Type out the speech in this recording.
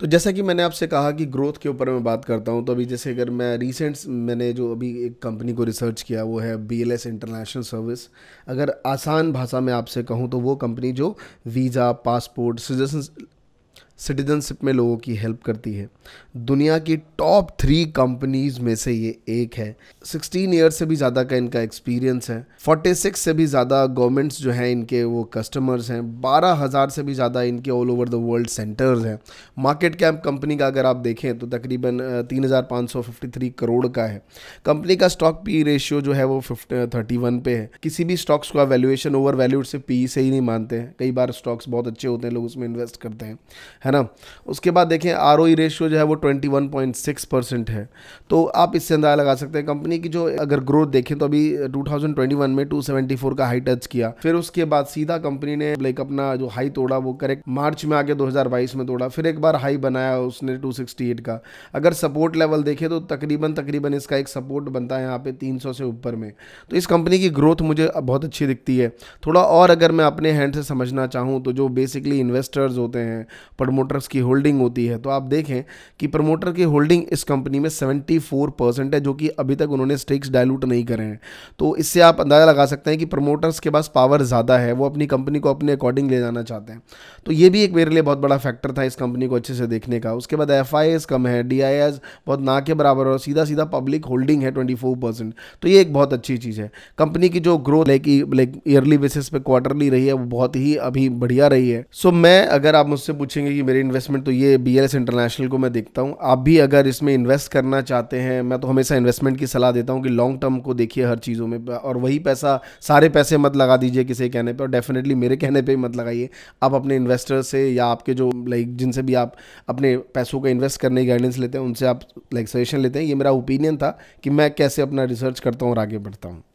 तो जैसा कि मैंने आपसे कहा कि ग्रोथ के ऊपर मैं बात करता हूँ तो अभी जैसे अगर मैं रिसेंट मैंने जो अभी एक कंपनी को रिसर्च किया वो है B L S international service अगर आसान भाषा में आपसे कहूँ तो वो कंपनी जो वीज़ा पासपोर्ट सिटीजन सिटीजनशिप में लोगों की हेल्प करती है दुनिया की टॉप थ्री कंपनीज में से ये एक है 16 ईयर से भी ज़्यादा का इनका एक्सपीरियंस है 46 से भी ज़्यादा गवर्नमेंट्स जो हैं इनके वो कस्टमर्स हैं 12,000 से भी ज़्यादा इनके all over the world centres हैं मार्केट कैप कंपनी का अगर आप देखें तो तकरीबन तीन करोड़ का है कंपनी का स्टॉक पी रेशियो जो है वो फिफ्टी थर्टी पे है किसी भी स्टॉक्स का वैल्यूएशन ओवर वैल्यूड से पी से ही नहीं मानते हैं कई बार स्टॉक्स बहुत अच्छे होते हैं लोग उसमें इन्वेस्ट करते हैं है ना उसके बाद देखें आर ओ रेशियो जो है वो 21.6 परसेंट है तो आप इससे अंदाजा लगा सकते हैं कंपनी की जो अगर ग्रोथ देखें तो अभी 2021 में 274 का हाई टच किया फिर उसके बाद सीधा कंपनी ने लाइक अपना जो हाई तोड़ा वो करेक्ट मार्च में आके 2022 में तोड़ा फिर एक बार हाई बनाया उसने 268 का अगर सपोर्ट लेवल देखें तो तकरीबन तकरीबन इसका एक सपोर्ट बनता है यहाँ पे तीन से ऊपर में तो इस कंपनी की ग्रोथ मुझे बहुत अच्छी दिखती है थोड़ा और अगर मैं अपने हैंड से समझना चाहूँ तो जो बेसिकली इन्वेस्टर्स होते हैं प्रमोट प्रमोटर्स की होल्डिंग होती है तो आप देखें कि प्रमोटर की होल्डिंग इस कंपनी में 74 परसेंट है जो कि अभी तक उन्होंने स्टेक्स डायलूट नहीं करे हैं तो इससे आप अंदाज़ा लगा सकते हैं कि प्रमोटर्स के पास पावर ज़्यादा है वो अपनी कंपनी को अपने अकॉर्डिंग ले जाना चाहते हैं तो ये भी एक मेरे लिए बहुत बड़ा फैक्टर था इस कंपनी को अच्छे से देखने का उसके बाद एफ कम है डी बहुत ना के बराबर और सीधा सीधा पब्लिक होल्डिंग है ट्वेंटी तो ये एक बहुत अच्छी चीज़ है कंपनी की जो growth like like yearly basis पे क्वार्टरली रही है वो बहुत ही अभी बढ़िया रही है सो so, मैं अगर आप मुझसे पूछेंगे कि कि मेरे इन्वेस्टमेंट तो ये बी एल एस इंटरनेशनल को मैं देखता हूँ आप भी अगर इसमें इन्वेस्ट करना चाहते हैं मैं तो हमेशा इन्वेस्टमेंट की सलाह देता हूँ कि लॉन्ग टर्म को देखिए हर चीज़ों में और वही पैसा सारे पैसे मत लगा दीजिए किसी कहने पर और डेफिनेटली मेरे कहने पर ही मत लगाइए आप अपने इन्वेस्टर से या आपके जो लाइक जिनसे भी आप अपने पैसों का इन्वेस्ट करने की गाइडेंस लेते हैं उनसे आप लाइक सजेशन लेते हैं ये मेरा ओपिनियन था कि मैं कैसे अपना रिसर्च करता हूँ और आगे बढ़ता हूँ